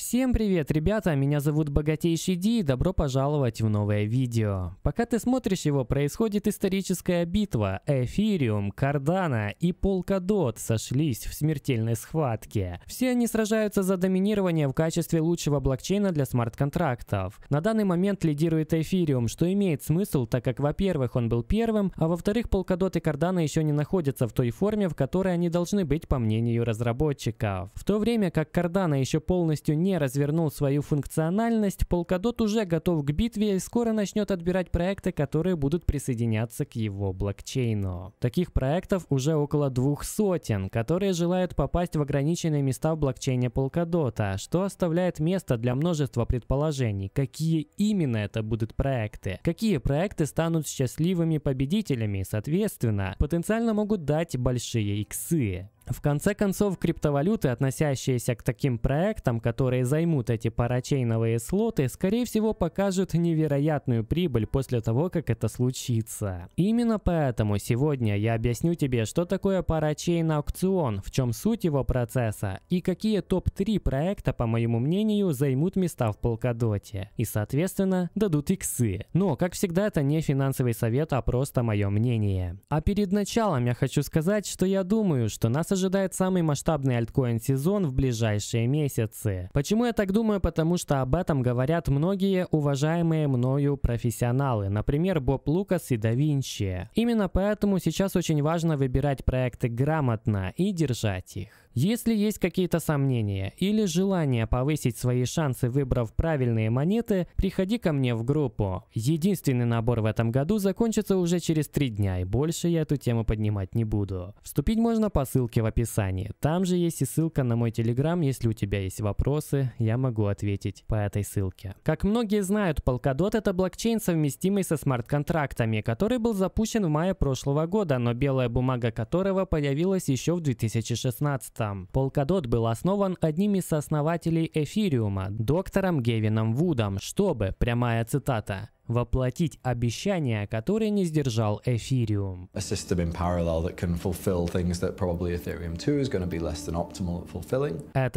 Всем привет, ребята! Меня зовут Богатейший Ди и добро пожаловать в новое видео. Пока ты смотришь его, происходит историческая битва. Эфириум, Кардана и Полкадот сошлись в смертельной схватке. Все они сражаются за доминирование в качестве лучшего блокчейна для смарт-контрактов. На данный момент лидирует Эфириум, что имеет смысл, так как, во-первых, он был первым, а во-вторых, Полкадот и Кардана еще не находятся в той форме, в которой они должны быть, по мнению разработчиков. В то время как Кардана еще полностью не вполне развернул свою функциональность, Polkadot уже готов к битве и скоро начнет отбирать проекты, которые будут присоединяться к его блокчейну. Таких проектов уже около двух сотен, которые желают попасть в ограниченные места в блокчейне Polkadot, что оставляет место для множества предположений, какие именно это будут проекты, какие проекты станут счастливыми победителями, соответственно, потенциально могут дать большие иксы. В конце концов, криптовалюты, относящиеся к таким проектам, которые займут эти парачейновые слоты, скорее всего покажут невероятную прибыль после того, как это случится. Именно поэтому сегодня я объясню тебе, что такое парачейн-аукцион, в чем суть его процесса и какие топ-3 проекта, по моему мнению, займут места в полкадоте и, соответственно, дадут иксы. Но, как всегда, это не финансовый совет, а просто мое мнение. А перед началом я хочу сказать, что я думаю, что нас ожидает ожидает самый масштабный альткоин-сезон в ближайшие месяцы. Почему я так думаю? Потому что об этом говорят многие уважаемые мною профессионалы, например, Боб Лукас и да Винчи. Именно поэтому сейчас очень важно выбирать проекты грамотно и держать их. Если есть какие-то сомнения или желание повысить свои шансы, выбрав правильные монеты, приходи ко мне в группу. Единственный набор в этом году закончится уже через три дня, и больше я эту тему поднимать не буду. Вступить можно по ссылке в описании. Там же есть и ссылка на мой телеграм, если у тебя есть вопросы, я могу ответить по этой ссылке. Как многие знают, Polkadot это блокчейн, совместимый со смарт-контрактами, который был запущен в мае прошлого года, но белая бумага которого появилась еще в 2016 текстам. Polkadot был основан одним из основателей эфириума, доктором Гевином Вудом, чтобы, прямая цитата, воплотить обещания, которые не сдержал Эфириум. Это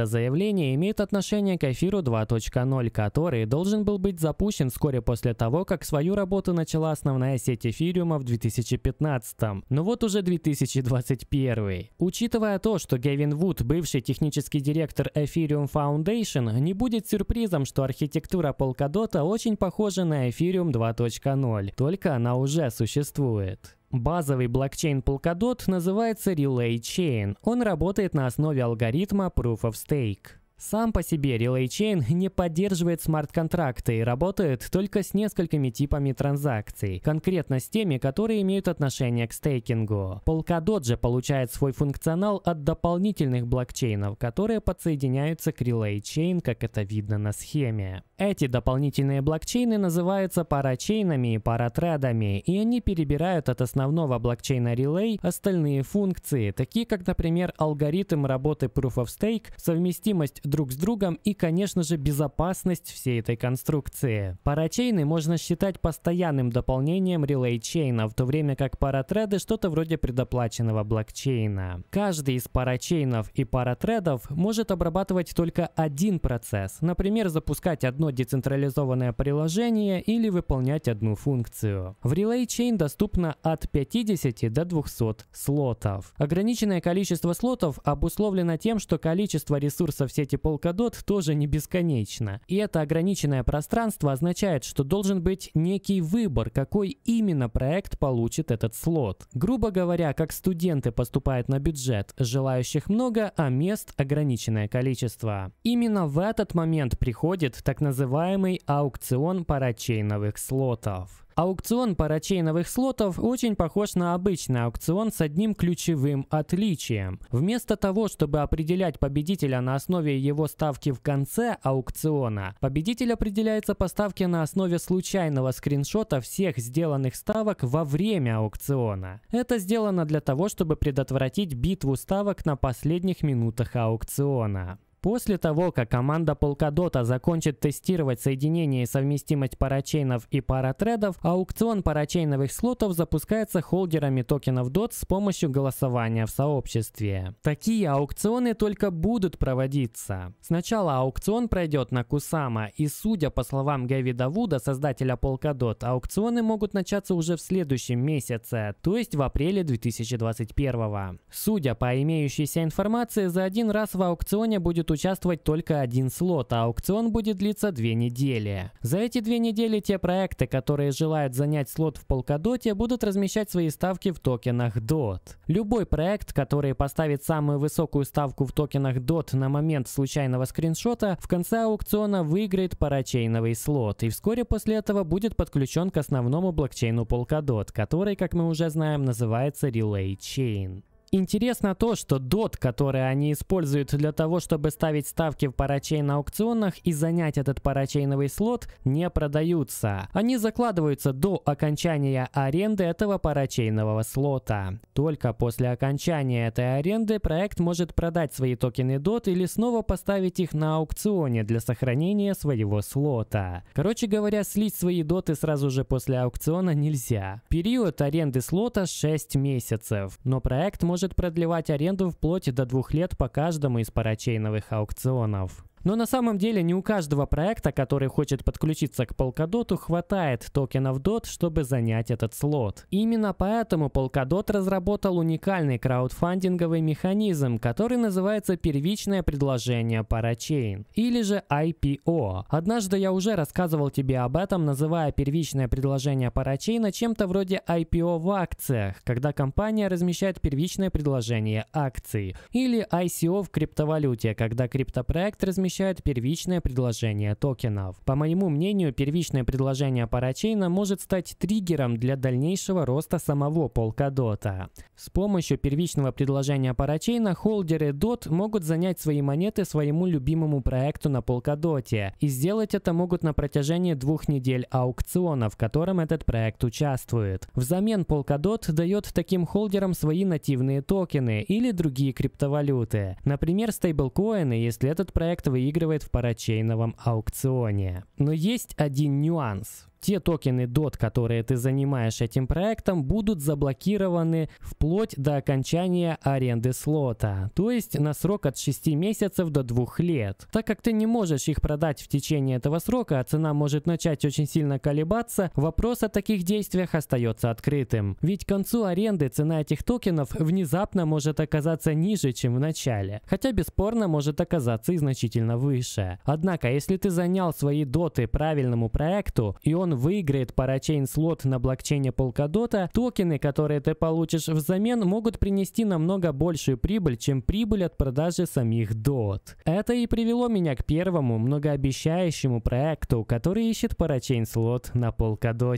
заявление имеет отношение к Эфиру 2.0, который должен был быть запущен вскоре после того, как свою работу начала основная сеть Эфириума в 2015. Но вот уже 2021. Учитывая то, что Гевин Вуд, бывший технический директор Эфириум Foundation, не будет сюрпризом, что архитектура Polkadot очень похожа на Эфириум Ethereum 2.0, только она уже существует. Базовый блокчейн Polkadot называется Relay Chain. Он работает на основе алгоритма Proof of Stake. Сам по себе Relay Chain не поддерживает смарт-контракты и работает только с несколькими типами транзакций, конкретно с теми, которые имеют отношение к стейкингу. Polkadot же получает свой функционал от дополнительных блокчейнов, которые подсоединяются к Relay Chain, как это видно на схеме. Эти дополнительные блокчейны называются парачейнами и паратредами, и они перебирают от основного блокчейна Relay остальные функции, такие как, например, алгоритм работы Proof of Stake, совместимость друг с другом и, конечно же, безопасность всей этой конструкции. Парачейны можно считать постоянным дополнением релей-чейна, в то время как паратреды что-то вроде предоплаченного блокчейна. Каждый из парачейнов и паратредов может обрабатывать только один процесс, например, запускать одно децентрализованное приложение или выполнять одну функцию. В релей-чейн доступно от 50 до 200 слотов. Ограниченное количество слотов обусловлено тем, что количество ресурсов сети плоскости полкадот тоже не бесконечно, И это ограниченное пространство означает, что должен быть некий выбор, какой именно проект получит этот слот. Грубо говоря, как студенты поступают на бюджет, желающих много, а мест ограниченное количество. Именно в этот момент приходит так называемый аукцион парачейновых слотов. Аукцион парачейновых слотов очень похож на обычный аукцион с одним ключевым отличием. Вместо того, чтобы определять победителя на основе его ставки в конце аукциона, победитель определяется по ставке на основе случайного скриншота всех сделанных ставок во время аукциона. Это сделано для того, чтобы предотвратить битву ставок на последних минутах аукциона. После того, как команда Polkadot закончит тестировать соединение и совместимость парачейнов и паратредов, аукцион парачейновых слотов запускается холдерами токенов DOT с помощью голосования в сообществе. Такие аукционы только будут проводиться. Сначала аукцион пройдет на Кусама, и судя по словам Гэви Давуда, создателя Polkadot, аукционы могут начаться уже в следующем месяце, то есть в апреле 2021. Судя по имеющейся информации, за один раз в аукционе будет участвовать только один слот, а аукцион будет длиться две недели. За эти две недели те проекты, которые желают занять слот в Polkadot, будут размещать свои ставки в токенах DOT. Любой проект, который поставит самую высокую ставку в токенах DOT на момент случайного скриншота, в конце аукциона выиграет парачейновый слот и вскоре после этого будет подключен к основному блокчейну Polkadot, который, как мы уже знаем, называется Relay Chain. Интересно то, что DOT, который они используют для того, чтобы ставить ставки в парачейн на аукционах и занять этот парачейновый слот, не продаются. Они закладываются до окончания аренды этого парачейнового слота. Только после окончания этой аренды проект может продать свои токены DOT или снова поставить их на аукционе для сохранения своего слота. Короче говоря, слить свои доты сразу же после аукциона нельзя. Период аренды слота 6 месяцев, но проект может может продлевать аренду вплоть до двух лет по каждому из парачейновых аукционов. Но на самом деле не у каждого проекта, который хочет подключиться к Polkadot, хватает токенов DOT, чтобы занять этот слот. Именно поэтому Polkadot разработал уникальный краудфандинговый механизм, который называется первичное предложение парачейн, или же IPO. Однажды я уже рассказывал тебе об этом, называя первичное предложение парачейна чем-то вроде IPO в акциях, когда компания размещает первичное предложение акций, или ICO в криптовалюте, когда криптопроект размещает защищают первичное предложение токенов. По моему мнению, первичное предложение парачейна может стать триггером для дальнейшего роста самого полкадота. С помощью первичного предложения парачейна холдеры DOT могут занять свои монеты своему любимому проекту на полкадоте. И сделать это могут на протяжении двух недель аукциона, в котором этот проект участвует. Взамен полкадот дает таким холдерам свои нативные токены или другие криптовалюты. Например, стейблкоины, если этот проект выигрывает выигрывает в парачейновом аукционе. Но есть один нюанс те токены DOT, которые ты занимаешь этим проектом, будут заблокированы вплоть до окончания аренды слота, то есть на срок от 6 месяцев до 2 лет. Так как ты не можешь их продать в течение этого срока, а цена может начать очень сильно колебаться, вопрос о таких действиях остается открытым. Ведь к концу аренды цена этих токенов внезапно может оказаться ниже, чем в начале, хотя бесспорно может оказаться и значительно выше. Однако, если ты занял свои доты правильному проекту, и он выиграет парачейн-слот на блокчейне Polkadot, токены, которые ты получишь взамен, могут принести намного большую прибыль, чем прибыль от продажи самих DOT. Это и привело меня к первому многообещающему проекту, который ищет парачейн-слот на Polkadot.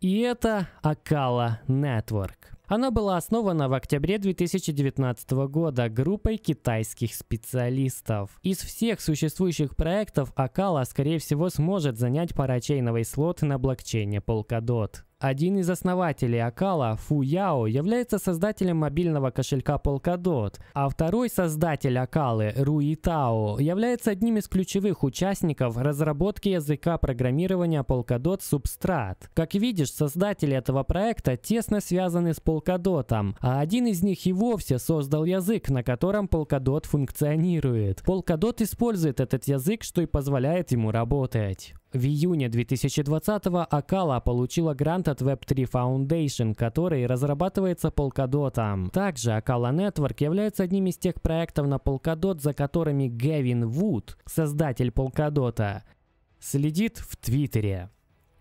И это Акала Network. Она была основана в октябре 2019 года группой китайских специалистов. Из всех существующих проектов Акала, скорее всего, сможет занять парачейновый слот на блокчейне Polkadot. Один из основателей Акала, Фу Яо, является создателем мобильного кошелька Polkadot, а второй создатель Акалы, Руи Тао, является одним из ключевых участников разработки языка программирования Polkadot Substrat. Как видишь, создатели этого проекта тесно связаны с Polkadot, а один из них и вовсе создал язык, на котором Polkadot функционирует. Polkadot использует этот язык, что и позволяет ему работать. В июне 2020-го Акала получила грант от Web3 Foundation, который разрабатывается Polkadot. Также Акала Network является одним из тех проектов на Polkadot, за которыми Гевин Вуд, создатель Polkadot, следит в Твиттере.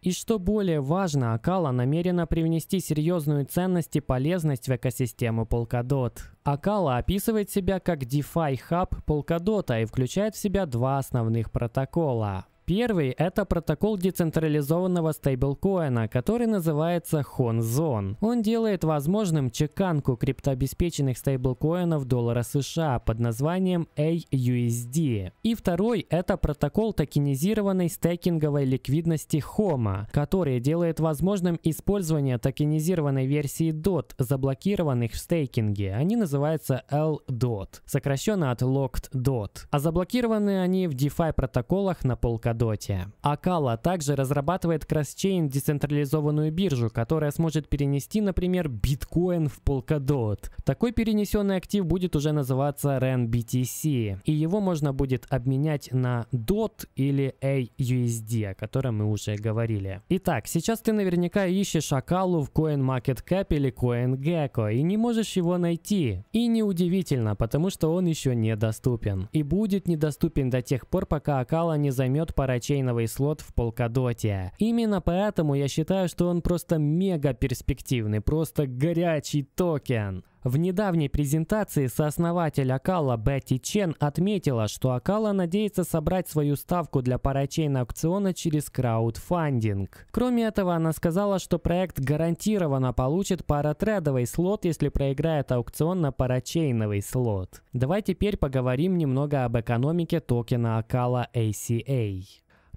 И что более важно, Акала намерена привнести серьезную ценность и полезность в экосистему Polkadot. Акала описывает себя как DeFi Hub Polkadot и включает в себя два основных протокола – Первый – это протокол децентрализованного стейблкоина, который называется Honzon. Он делает возможным чеканку криптообеспеченных стейблкоинов доллара США под названием AUSD. И второй – это протокол токенизированной стейкинговой ликвидности HOMA, который делает возможным использование токенизированной версии DOT, заблокированных в стейкинге. Они называются LDOT, сокращенно от Locked DOT. А заблокированы они в DeFi протоколах на Polkadot Доте. Акала также разрабатывает кросчейн децентрализованную биржу, которая сможет перенести, например, биткоин в Polkadot. Такой перенесенный актив будет уже называться RenBTC, и его можно будет обменять на DOT или AUSD, о котором мы уже говорили. Итак, сейчас ты наверняка ищешь Акалу в CoinMarketCap или CoinGecko и не можешь его найти. И неудивительно, потому что он еще недоступен. И будет недоступен до тех пор, пока Акала не займет пара парачейновый слот в полкадоте. Именно поэтому я считаю, что он просто мега перспективный, просто горячий токен. В недавней презентации сооснователь Акала Бетти Чен отметила, что Акала надеется собрать свою ставку для парачейн аукциона через краудфандинг. Кроме этого, она сказала, что проект гарантированно получит паратредовый слот, если проиграет аукцион на парачейновый слот. Давай теперь поговорим немного об экономике токена Акала ACA.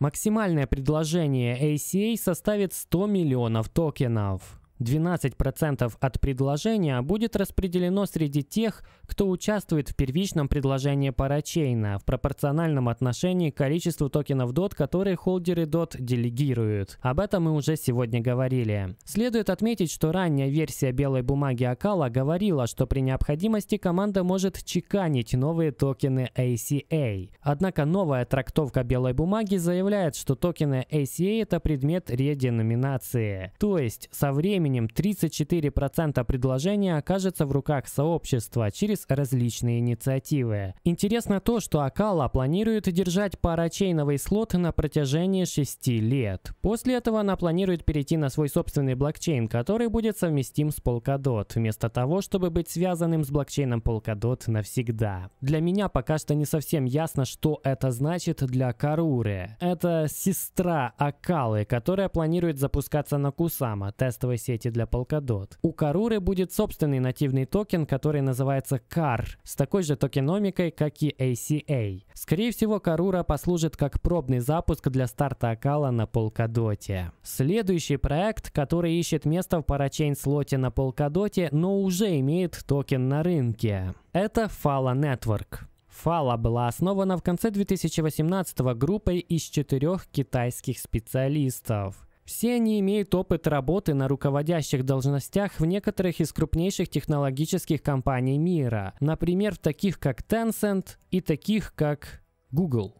Максимальное предложение ACA составит 100 миллионов токенов. 12% от предложения будет распределено среди тех, кто участвует в первичном предложении парачейна в пропорциональном отношении к количеству токенов DOT, которые холдеры DOT делегируют. Об этом мы уже сегодня говорили. Следует отметить, что ранняя версия белой бумаги Акала говорила, что при необходимости команда может чеканить новые токены ACA. Однако новая трактовка белой бумаги заявляет, что токены ACA это предмет реденоминации. То есть со временем временем 34% предложения окажется в руках сообщества через различные инициативы. Интересно то, что Акала планирует держать парачейновый слот на протяжении 6 лет. После этого она планирует перейти на свой собственный блокчейн, который будет совместим с Polkadot, вместо того, чтобы быть связанным с блокчейном Polkadot навсегда. Для меня пока что не совсем ясно, что это значит для Каруры. Это сестра Акалы, которая планирует запускаться на Кусама, тестовой сеть сети для Polkadot. У Каруры будет собственный нативный токен, который называется CAR, с такой же токеномикой, как и ACA. Скорее всего, Карура послужит как пробный запуск для старта Акала на полкадоте. Следующий проект, который ищет место в парачейн-слоте на полкадоте, но уже имеет токен на рынке. Это Fala Network. Фала была основана в конце 2018 группой из четырех китайских специалистов. Все они имеют опыт работы на руководящих должностях в некоторых из крупнейших технологических компаний мира, например, в таких как Tencent и таких как Google.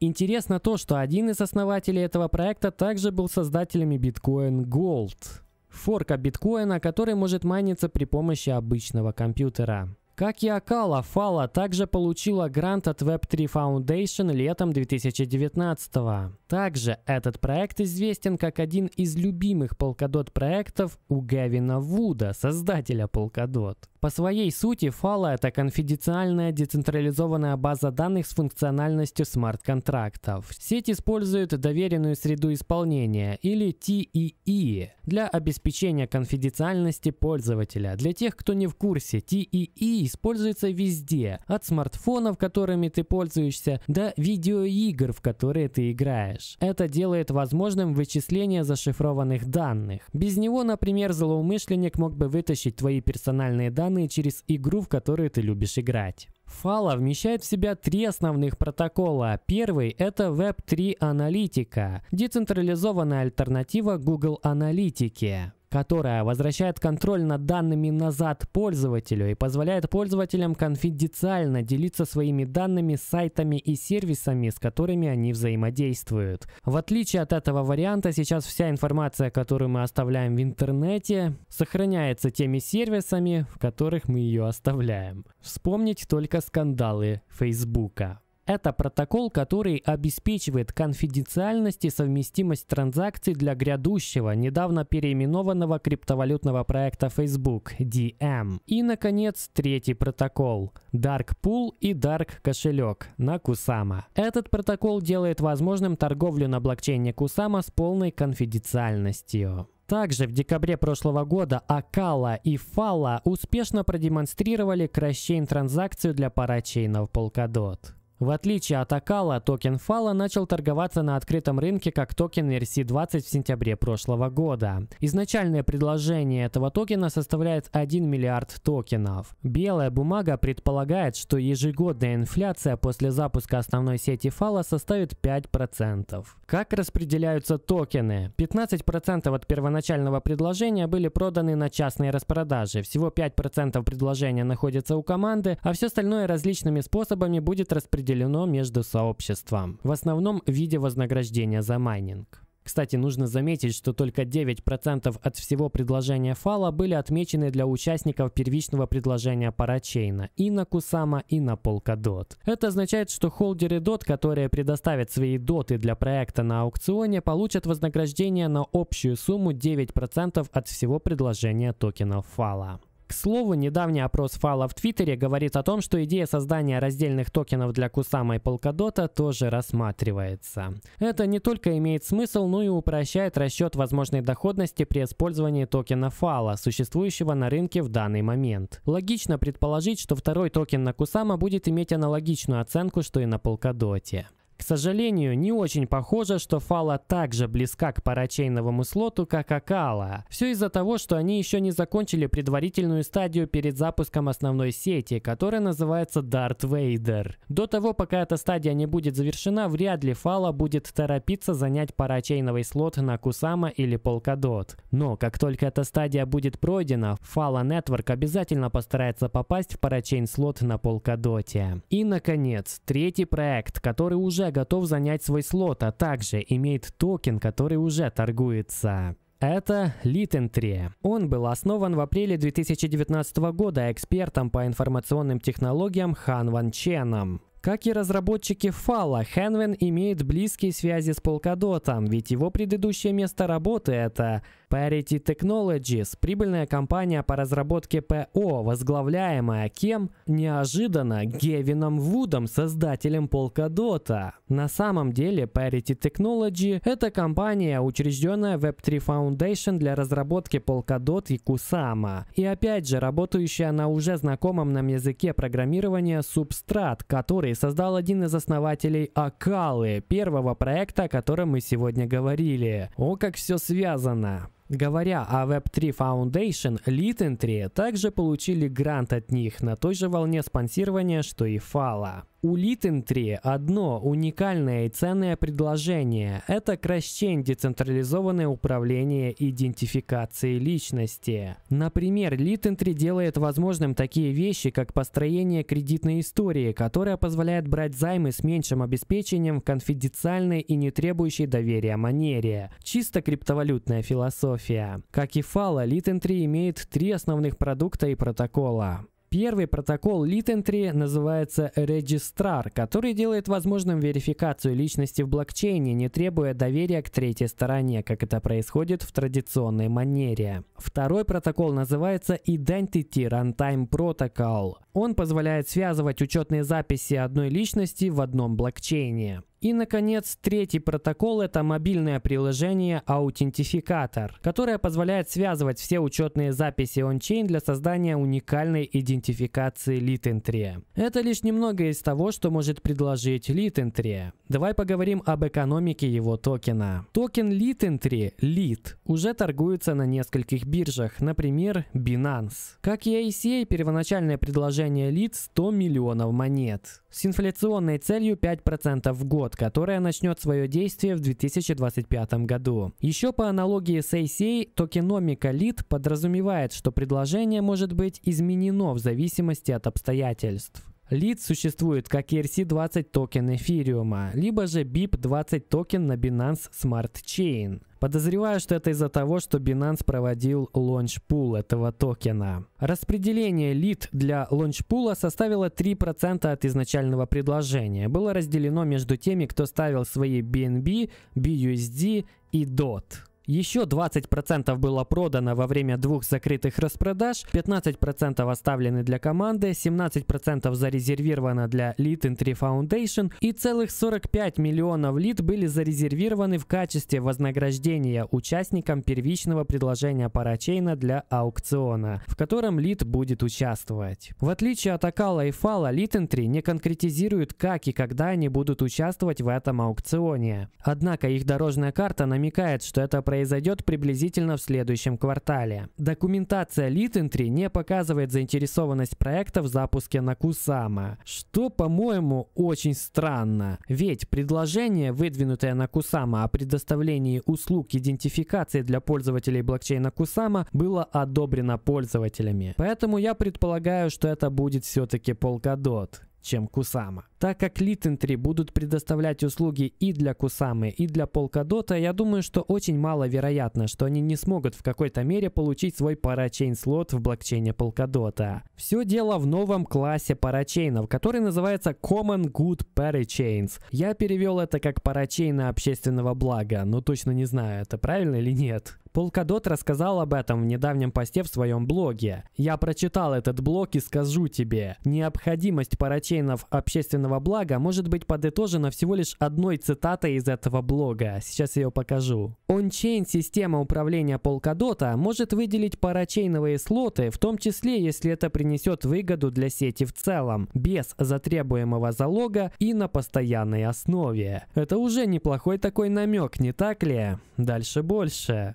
Интересно то, что один из основателей этого проекта также был создателями Bitcoin Gold, форка биткоина, который может майниться при помощи обычного компьютера. Как и Акала, Фала также получила грант от Web3 Foundation летом 2019 -го. Также этот проект известен как один из любимых Polkadot проектов у Гавина Вуда, создателя Polkadot. По своей сути, Fala — это конфиденциальная децентрализованная база данных с функциональностью смарт-контрактов. Сеть использует доверенную среду исполнения, или TEE, для обеспечения конфиденциальности пользователя. Для тех, кто не в курсе, TEE используется везде, от смартфонов, которыми ты пользуешься, до видеоигр, в которые ты играешь хэш. Это делает возможным вычисление зашифрованных данных. Без него, например, злоумышленник мог бы вытащить твои персональные данные через игру, в которую ты любишь играть. Фала вмещает в себя три основных протокола. Первый – это Web3 аналитика, децентрализованная альтернатива Google аналитике которая возвращает контроль над данными назад пользователю и позволяет пользователям конфиденциально делиться своими данными с сайтами и сервисами, с которыми они взаимодействуют. В отличие от этого варианта, сейчас вся информация, которую мы оставляем в интернете, сохраняется теми сервисами, в которых мы ее оставляем. Вспомнить только скандалы Фейсбука. Это протокол, который обеспечивает конфиденциальность и совместимость транзакций для грядущего, недавно переименованного криптовалютного проекта Facebook DM. И, наконец, третий протокол – Dark Pool и Dark кошелек на Кусама. Этот протокол делает возможным торговлю на блокчейне Кусама с полной конфиденциальностью. Также в декабре прошлого года Акала и Фала успешно продемонстрировали кросчейн-транзакцию для парачейнов Polkadot. В отличие от Акала, токен Фала начал торговаться на открытом рынке как токен ERC-20 в сентябре прошлого года. Изначальное предложение этого токена составляет 1 миллиард токенов. Белая бумага предполагает, что ежегодная инфляция после запуска основной сети Фала составит 5%. Как распределяются токены? 15% от первоначального предложения были проданы на частные распродажи, всего 5% предложения находится у команды, а все остальное различными способами будет распределено распределено между сообществом, в основном в виде вознаграждения за майнинг. Кстати, нужно заметить, что только 9% от всего предложения фала были отмечены для участников первичного предложения парачейна и на Кусама, и на Polkadot. Это означает, что холдеры DOT, которые предоставят свои доты для проекта на аукционе, получат вознаграждение на общую сумму 9% от всего предложения токенов фала. К слову, недавний опрос фала в Твиттере говорит о том, что идея создания раздельных токенов для Кусама и полкадота тоже рассматривается. Это не только имеет смысл, но и упрощает расчет возможной доходности при использовании токена фала, существующего на рынке в данный момент. Логично предположить, что второй токен на Кусама будет иметь аналогичную оценку, что и на полкадоте. К сожалению, не очень похоже, что Фала так же близка к парачейновому слоту, как Акала. Все из-за того, что они еще не закончили предварительную стадию перед запуском основной сети, которая называется Дарт Вейдер. До того, пока эта стадия не будет завершена, вряд ли Фала будет торопиться занять парачейновый слот на Кусама или Полкадот. Но как только эта стадия будет пройдена, Фала нетворк обязательно постарается попасть в парачейн слот на Полкадоте. И, наконец, третий проект, который уже когда готов занять свой слот, а также имеет токен, который уже торгуется. Это Litentry. Он был основан в апреле 2019 года экспертом по информационным технологиям Хан Ван Ченом. Как и разработчики Фала, Хенвен имеет близкие связи с Полкадотом, ведь его предыдущее место работы — это Parity Technologies, прибыльная компания по разработке ПО, возглавляемая кем? Неожиданно Гевином Вудом, создателем Polkadot. На самом деле Parity Technology – это компания, учрежденная Web3 Foundation для разработки Polkadot и Kusama. И опять же, работающая на уже знакомом нам языке программирования Substrat, который создал один из основателей Акалы, первого проекта, о котором мы сегодня говорили. О, как все связано! Говоря о Web3 Foundation, Litentry также получили грант от них на той же волне спонсирования, что и Fala. У Литентри одно уникальное и ценное предложение – это Кращень децентрализованное управление идентификацией личности. Например, Литентри делает возможным такие вещи, как построение кредитной истории, которая позволяет брать займы с меньшим обеспечением в конфиденциальной и не требующей доверия манере. Чисто криптовалютная философия. Как и Фала, Литентри имеет три основных продукта и протокола. Первый протокол Litentry называется Registrar, который делает возможным верификацию личности в блокчейне, не требуя доверия к третьей стороне, как это происходит в традиционной манере. Второй протокол называется Identity Runtime Protocol. Он позволяет связывать учетные записи одной личности в одном блокчейне. И, наконец, третий протокол – это мобильное приложение Аутентификатор, которое позволяет связывать все учетные записи ончейн для создания уникальной идентификации Litentry. Это лишь немного из того, что может предложить Litentry. Давай поговорим об экономике его токена. Токен Litentry, LIT, уже торгуется на нескольких биржах, например, Binance. Как и ICA, первоначальное предложение LIT – 100 миллионов монет с инфляционной целью 5% в год год, которая начнет свое действие в 2025 году. Еще по аналогии с ACA, токеномика LID подразумевает, что предложение может быть изменено в зависимости от обстоятельств. Лид существует как ERC-20 токен эфириума, либо же BIP-20 токен на Binance Smart Chain. Подозреваю, что это из-за того, что Binance проводил лончпул этого токена. Распределение лид для лончпула составило 3% от изначального предложения. Было разделено между теми, кто ставил свои BNB, BUSD и DOT. Еще 20% было продано во время двух закрытых распродаж, 15% оставлены для команды, 17% зарезервировано для Lead in 3 Foundation и целых 45 миллионов лид были зарезервированы в качестве вознаграждения участникам первичного предложения парачейна для аукциона, в котором лид будет участвовать. В отличие от Акала и Фала, Lead in 3 не конкретизирует, как и когда они будут участвовать в этом аукционе. Однако их дорожная карта намекает, что это происходит произойдет приблизительно в следующем квартале. Документация Litentry не показывает заинтересованность проекта в запуске на Кусама, что, по-моему, очень странно. Ведь предложение, выдвинутое на Кусама о предоставлении услуг идентификации для пользователей блокчейна Кусама, было одобрено пользователями. Поэтому я предполагаю, что это будет все-таки Polkadot, чем Кусама. Так как Литентри будут предоставлять услуги и для Кусамы, и для Полкадота, я думаю, что очень маловероятно, что они не смогут в какой-то мере получить свой парачейн-слот в блокчейне Polkadot. Все дело в новом классе парачейнов, который называется Common Good Parachains. Я перевел это как парачейны общественного блага, но ну, точно не знаю, это правильно или нет. Полкадот рассказал об этом в недавнем посте в своем блоге. Я прочитал этот блог и скажу тебе, необходимость парачейнов общественного общественного блага может быть подытожено всего лишь одной цитатой из этого блога. Сейчас я ее покажу. OnChain система управления полкадота может выделить парачейновые слоты, в том числе, если это принесет выгоду для сети в целом, без затребуемого залога и на постоянной основе. Это уже неплохой такой намек, не так ли? Дальше больше.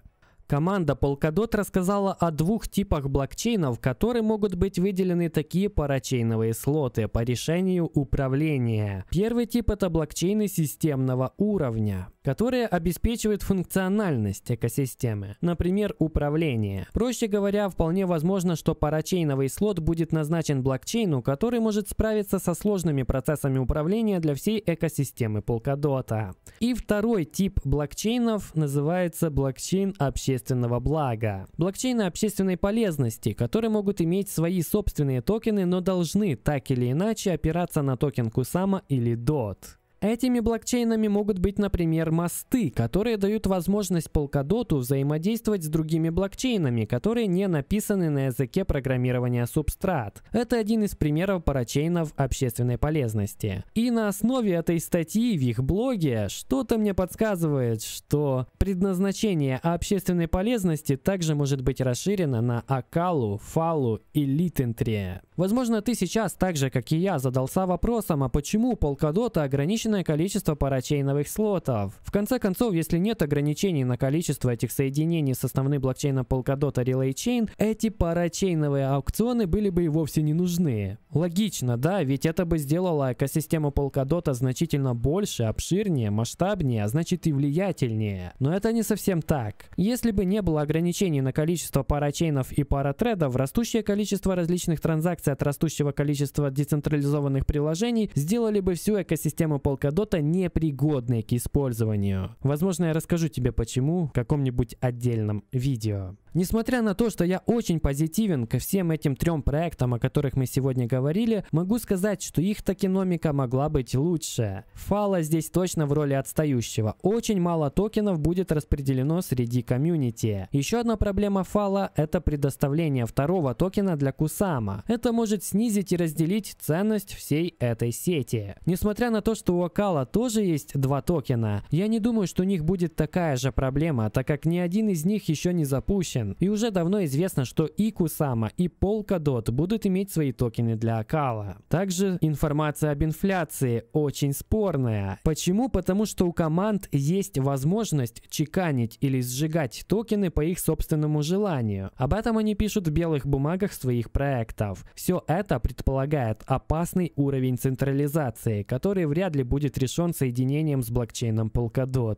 Команда Polkadot рассказала о двух типах блокчейнов, которые могут быть выделены такие парачейновые слоты по решению управления. Первый тип это блокчейны системного уровня которая обеспечивает функциональность экосистемы, например, управление. Проще говоря, вполне возможно, что парачейновый слот будет назначен блокчейну, который может справиться со сложными процессами управления для всей экосистемы Polkadot. И второй тип блокчейнов называется блокчейн общественного блага. Блокчейны общественной полезности, которые могут иметь свои собственные токены, но должны так или иначе опираться на токен Kusama или DOT. Этими блокчейнами могут быть, например, мосты, которые дают возможность Polkadot взаимодействовать с другими блокчейнами, которые не написаны на языке программирования субстрат. Это один из примеров парачейнов общественной полезности. И на основе этой статьи в их блоге что-то мне подсказывает, что предназначение общественной полезности также может быть расширено на Акалу, Фалу и Литентре. Возможно, ты сейчас, так же как и я, задался вопросом, а почему Polkadot ограничен ограниченное количество парачейновых слотов. В конце концов, если нет ограничений на количество этих соединений с основным блокчейном Polkadot Relay Chain, эти парачейновые аукционы были бы и вовсе не нужны. Логично, да, ведь это бы сделало экосистему Polkadot значительно больше, обширнее, масштабнее, а значит и влиятельнее. Но это не совсем так. Если бы не было ограничений на количество парачейнов и паратредов, растущее количество различных транзакций от растущего количества децентрализованных приложений сделали бы всю экосистему Polkadot Polkadot непригодны к использованию. Возможно, я расскажу тебе почему в каком-нибудь отдельном видео. Несмотря на то, что я очень позитивен ко всем этим трем проектам, о которых мы сегодня говорили, могу сказать, что их токеномика могла быть лучше. Фала здесь точно в роли отстающего. Очень мало токенов будет распределено среди комьюнити. Еще одна проблема Фала – это предоставление второго токена для Кусама. Это может снизить и разделить ценность всей этой сети. Несмотря на то, что у Акала тоже есть два токена, я не думаю, что у них будет такая же проблема, так как ни один из них еще не запущен токен. И уже давно известно, что и Кусама, и Polkadot будут иметь свои токены для Акала. Также информация об инфляции очень спорная. Почему? Потому что у команд есть возможность чеканить или сжигать токены по их собственному желанию. Об этом они пишут в белых бумагах своих проектов. Все это предполагает опасный уровень централизации, который вряд ли будет решен соединением с блокчейном Polkadot.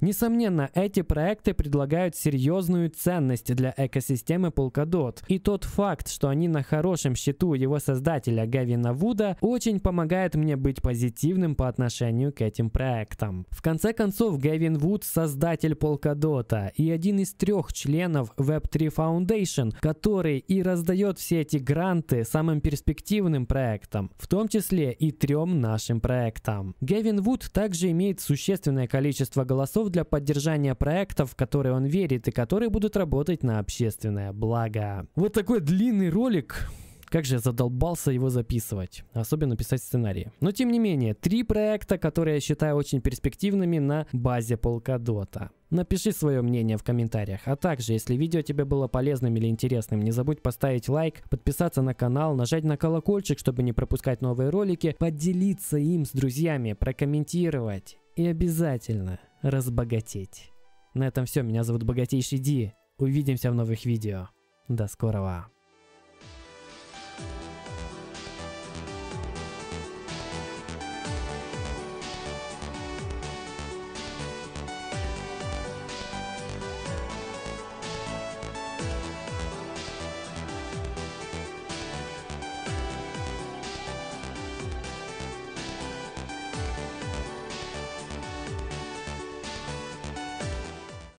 Несомненно, эти проекты предлагают серьезную ценность для экосистемы Polkadot, и тот факт, что они на хорошем счету его создателя Гавина Вуда, очень помогает мне быть позитивным по отношению к этим проектам. В конце концов, Гавин Вуд – создатель Polkadot и один из трех членов Web3 Foundation, который и раздает все эти гранты самым перспективным проектам, в том числе и трем нашим проектам. Гавин Вуд также имеет существенное количество голосов трудов для поддержания проектов, в которые он верит и которые будут работать на общественное благо. Вот такой длинный ролик. Как же я задолбался его записывать, особенно писать сценарии. Но тем не менее, три проекта, которые я считаю очень перспективными на базе Полкадота. Напиши свое мнение в комментариях. А также, если видео тебе было полезным или интересным, не забудь поставить лайк, подписаться на канал, нажать на колокольчик, чтобы не пропускать новые ролики, поделиться им с друзьями, прокомментировать. И обязательно разбогатеть. На этом все. Меня зовут Богатейший Ди. Увидимся в новых видео. До скорого.